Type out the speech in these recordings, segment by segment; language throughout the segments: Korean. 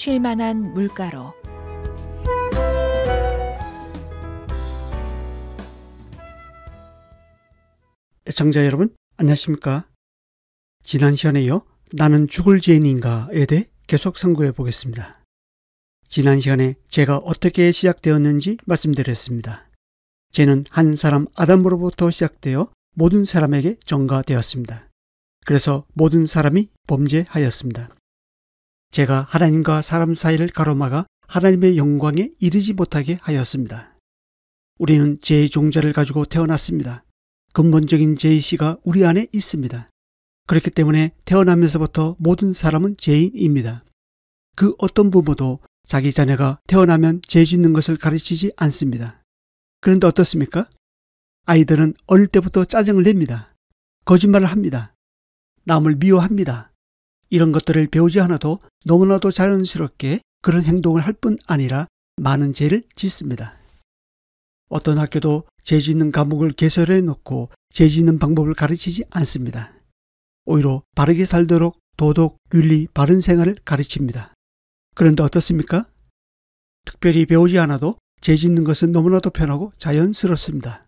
쉴만한 물가로 애청자 여러분 안녕하십니까? 지난 시간에 이어 나는 죽을 죄인인가에 대해 계속 상고해 보겠습니다. 지난 시간에 제가 어떻게 시작되었는지 말씀드렸습니다. 죄는 한 사람 아담으로부터 시작되어 모든 사람에게 전가되었습니다. 그래서 모든 사람이 범죄하였습니다. 제가 하나님과 사람 사이를 가로막아 하나님의 영광에 이르지 못하게 하였습니다. 우리는 죄의 종자를 가지고 태어났습니다. 근본적인 죄의 씨가 우리 안에 있습니다. 그렇기 때문에 태어나면서부터 모든 사람은 죄인입니다. 그 어떤 부모도 자기 자녀가 태어나면 죄 짓는 것을 가르치지 않습니다. 그런데 어떻습니까? 아이들은 어릴 때부터 짜증을 냅니다. 거짓말을 합니다. 남을 미워합니다. 이런 것들을 배우지 않아도 너무나도 자연스럽게 그런 행동을 할 뿐 아니라 많은 죄를 짓습니다. 어떤 학교도 죄 짓는 과목을 개설해 놓고 죄 짓는 방법을 가르치지 않습니다. 오히려 바르게 살도록 도덕, 윤리, 바른 생활을 가르칩니다. 그런데 어떻습니까? 특별히 배우지 않아도 죄 짓는 것은 너무나도 편하고 자연스럽습니다.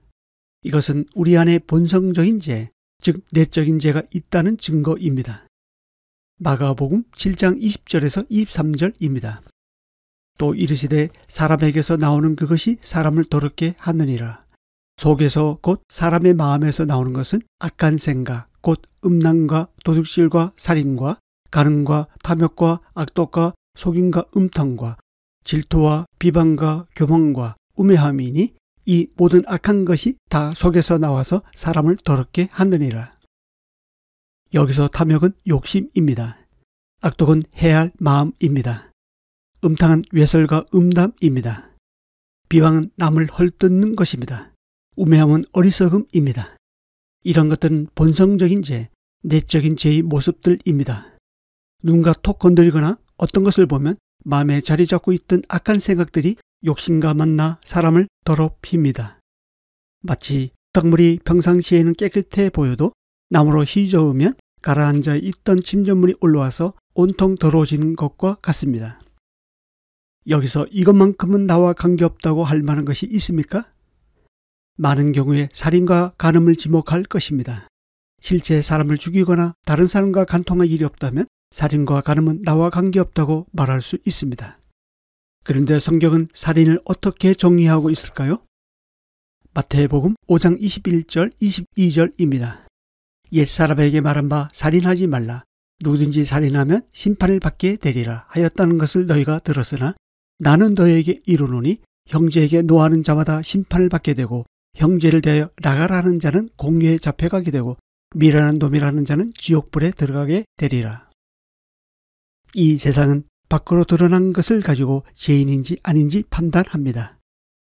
이것은 우리 안에 본성적인 죄, 즉 내적인 죄가 있다는 증거입니다. 마가복음 7장 20절에서 23절입니다. 또 이르시되 사람에게서 나오는 그것이 사람을 더럽게 하느니라. 속에서 곧 사람의 마음에서 나오는 것은 악한 생각, 곧 음란과 도둑질과 살인과 가늠과 탐욕과 악독과 속임과 음탕과 질투와 비방과 교만과 우매함이니 이 모든 악한 것이 다 속에서 나와서 사람을 더럽게 하느니라. 여기서 탐욕은 욕심입니다. 악독은 해야 할 마음입니다. 음탕은 외설과 음담입니다. 비방은 남을 헐뜯는 것입니다. 우매함은 어리석음입니다. 이런 것들은 본성적인 죄, 내적인 죄의 모습들입니다. 눈과 톡 건드리거나 어떤 것을 보면 마음에 자리 잡고 있던 악한 생각들이 욕심과 만나 사람을 더럽힙니다. 마치 떡물이 평상시에는 깨끗해 보여도 나무로 휘저으면 가라앉아 있던 침전물이 올라와서 온통 더러워지는 것과 같습니다. 여기서 이것만큼은 나와 관계없다고 할 만한 것이 있습니까? 많은 경우에 살인과 간음을 지목할 것입니다. 실제 사람을 죽이거나 다른 사람과 간통할 일이 없다면 살인과 간음은 나와 관계없다고 말할 수 있습니다. 그런데 성경은 살인을 어떻게 정의하고 있을까요? 마태복음 5장 21절 22절입니다. 옛사람에게 말한 바 살인하지 말라. 누구든지 살인하면 심판을 받게 되리라 하였다는 것을 너희가 들었으나 나는 너희에게 이르노니 형제에게 노하는 자마다 심판을 받게 되고 형제를 대하여 나가라는 자는 공유에 잡혀가게 되고 미련한 놈이라는 자는 지옥불에 들어가게 되리라. 이 세상은 밖으로 드러난 것을 가지고 죄인인지 아닌지 판단합니다.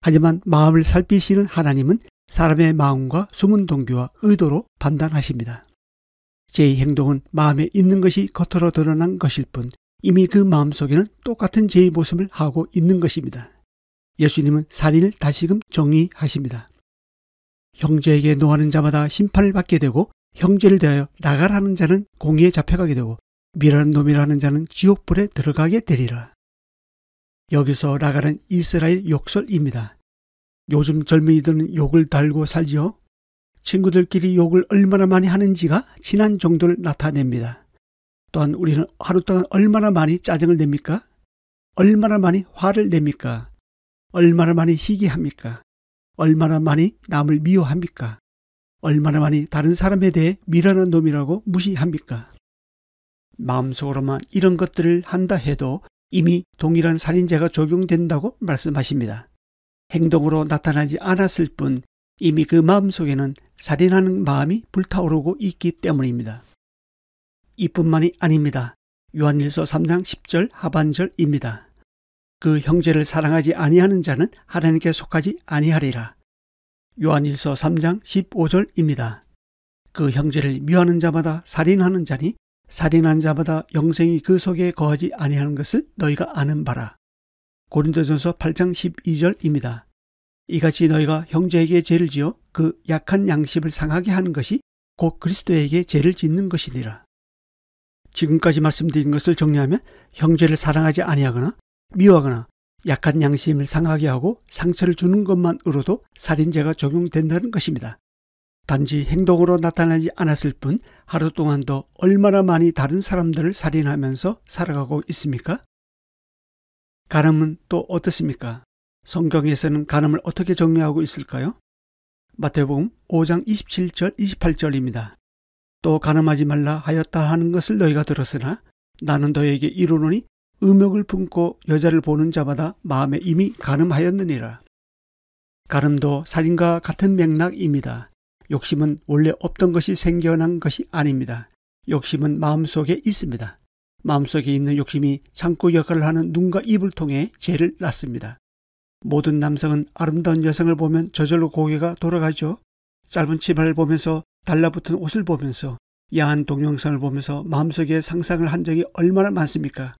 하지만 마음을 살피시는 하나님은 사람의 마음과 숨은 동기와 의도로 판단하십니다. 제 행동은 마음에 있는 것이 겉으로 드러난 것일 뿐 이미 그 마음 속에는 똑같은 제 모습을 하고 있는 것입니다. 예수님은 살인을 다시금 정의하십니다. 형제에게 노하는 자마다 심판을 받게 되고 형제를 대하여 나가라는 자는 공의에 잡혀가게 되고 미라는 놈이라는 자는 지옥불에 들어가게 되리라. 여기서 나가는 이스라엘 욕설입니다. 요즘 젊은이들은 욕을 달고 살지요. 친구들끼리 욕을 얼마나 많이 하는지가 지난 정도를 나타냅니다. 또한 우리는 하루 동안 얼마나 많이 짜증을 냅니까? 얼마나 많이 화를 냅니까? 얼마나 많이 희귀합니까? 얼마나 많이 남을 미워합니까? 얼마나 많이 다른 사람에 대해 미련한 놈이라고 무시합니까? 마음속으로만 이런 것들을 한다 해도 이미 동일한 살인죄가 적용된다고 말씀하십니다. 행동으로 나타나지 않았을 뿐 이미 그 마음속에는 살인하는 마음이 불타오르고 있기 때문입니다. 이뿐만이 아닙니다. 요한일서 3장 10절 하반절입니다. 그 형제를 사랑하지 아니하는 자는 하나님께 속하지 아니하리라. 요한일서 3장 15절입니다. 그 형제를 미워하는 자마다 살인하는 자니 살인한 자마다 영생이 그 속에 거하지 아니하는 것을 너희가 아는 바라. 고린도전서 8장 12절입니다. 이같이 너희가 형제에게 죄를 지어 그 약한 양심을 상하게 하는 것이 곧 그리스도에게 죄를 짓는 것이니라. 지금까지 말씀드린 것을 정리하면 형제를 사랑하지 아니하거나 미워하거나 약한 양심을 상하게 하고 상처를 주는 것만으로도 살인죄가 적용된다는 것입니다. 단지 행동으로 나타나지 않았을 뿐 하루 동안 더 얼마나 많이 다른 사람들을 살인하면서 살아가고 있습니까? 가늠은또 어떻습니까? 성경에서는 가늠을 어떻게 정리하고 있을까요? 마태복음 5장 27절 28절입니다. 또가늠하지 말라 하였다 하는 것을 너희가 들었으나 나는 너희에게 이르노니 음욕을 품고 여자를 보는 자마다 마음에 이미 가늠하였느니라가늠도 살인과 같은 맥락입니다. 욕심은 원래 없던 것이 생겨난 것이 아닙니다. 욕심은 마음속에 있습니다. 마음속에 있는 욕심이 창구 역할을 하는 눈과 입을 통해 죄를 낳습니다. 모든 남성은 아름다운 여성을 보면 저절로 고개가 돌아가죠. 짧은 치마를 보면서 달라붙은 옷을 보면서 야한 동영상을 보면서 마음속에 상상을 한 적이 얼마나 많습니까?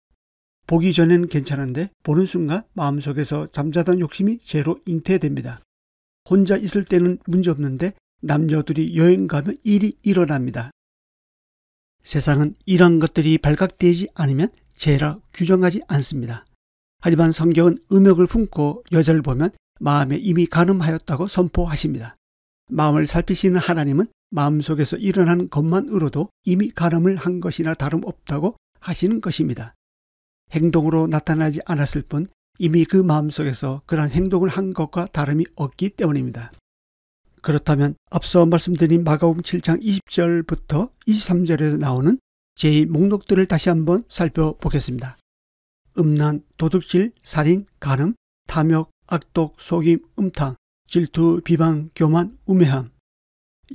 보기 전엔 괜찮은데 보는 순간 마음속에서 잠자던 욕심이 죄로 잉태됩니다. 혼자 있을 때는 문제없는데 남녀들이 여행 가면 일이 일어납니다. 세상은 이런 것들이 발각되지 않으면 죄라 규정하지 않습니다. 하지만 성경은 음욕을 품고 여자를 보면 마음에 이미 가늠하였다고 선포하십니다. 마음을 살피시는 하나님은 마음속에서 일어난 것만으로도 이미 가늠을 한 것이나 다름없다고 하시는 것입니다. 행동으로 나타나지 않았을 뿐 이미 그 마음속에서 그러한 행동을 한 것과 다름이 없기 때문입니다. 그렇다면 앞서 말씀드린 마가음 7장 20절부터 23절에서 나오는 제2 목록들을 다시 한번 살펴보겠습니다. 음란, 도둑질, 살인, 간음, 탐욕, 악독, 속임, 음탕, 질투, 비방, 교만, 우매함.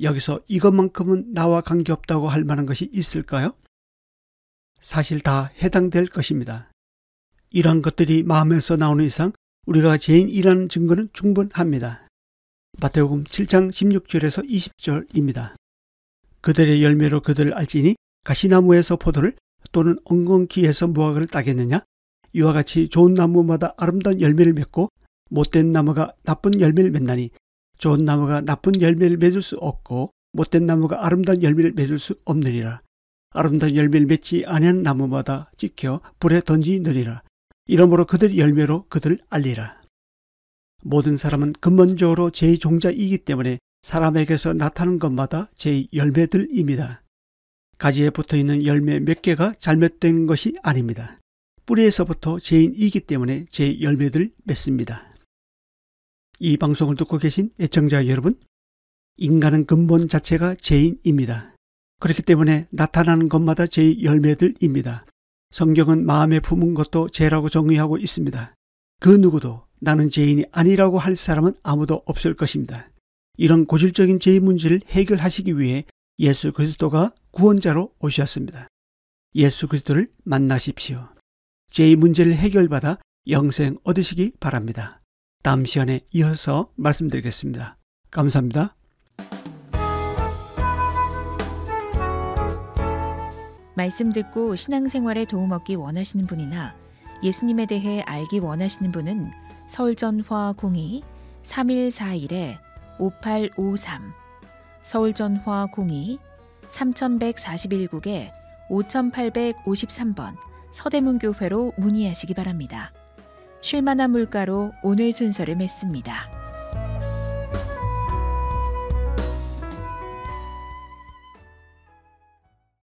여기서 이것만큼은 나와 관계없다고 할 만한 것이 있을까요? 사실 다 해당될 것입니다. 이런 것들이 마음에서 나오는 이상 우리가 죄인이라는 증거는 충분합니다. 마태복음 7장 16절에서 20절입니다. 그들의 열매로 그들을 알지니 가시나무에서 포도를 또는 엉겅퀴에서 무화과를 따겠느냐? 이와 같이 좋은 나무마다 아름다운 열매를 맺고 못된 나무가 나쁜 열매를 맺나니 좋은 나무가 나쁜 열매를 맺을 수 없고 못된 나무가 아름다운 열매를 맺을 수 없느니라. 아름다운 열매를 맺지 아니한 나무마다 찍혀 불에 던지느니라. 이러므로 그들 열매로 그들을 알리라. 모든 사람은 근본적으로 제 종자이기 때문에 사람에게서 나타난 것마다 제 열매들입니다. 가지에 붙어 있는 열매 몇 개가 잘못된 것이 아닙니다. 뿌리에서부터 제인이기 때문에 제 열매들 맺습니다. 이 방송을 듣고 계신 애청자 여러분, 인간은 근본 자체가 제인입니다. 그렇기 때문에 나타나는 것마다 제 열매들입니다. 성경은 마음에 품은 것도 죄라고 정의하고 있습니다. 그 누구도 나는 죄인이 아니라고 할 사람은 아무도 없을 것입니다. 이런 고질적인 죄의 문제를 해결하시기 위해 예수 그리스도가 구원자로 오셨습니다. 예수 그리스도를 만나십시오. 죄의 문제를 해결받아 영생 얻으시기 바랍니다. 다음 시간에 이어서 말씀드리겠습니다. 감사합니다. 말씀 듣고 신앙생활에 도움얻기 원하시는 분이나 예수님에 대해 알기 원하시는 분은 서울전화 02 3141에 5853 서울전화 02 3141국에 5853번 서대문교회로 문의하시기 바랍니다. 쉴만한 물가로 오늘 순서를 맺습니다.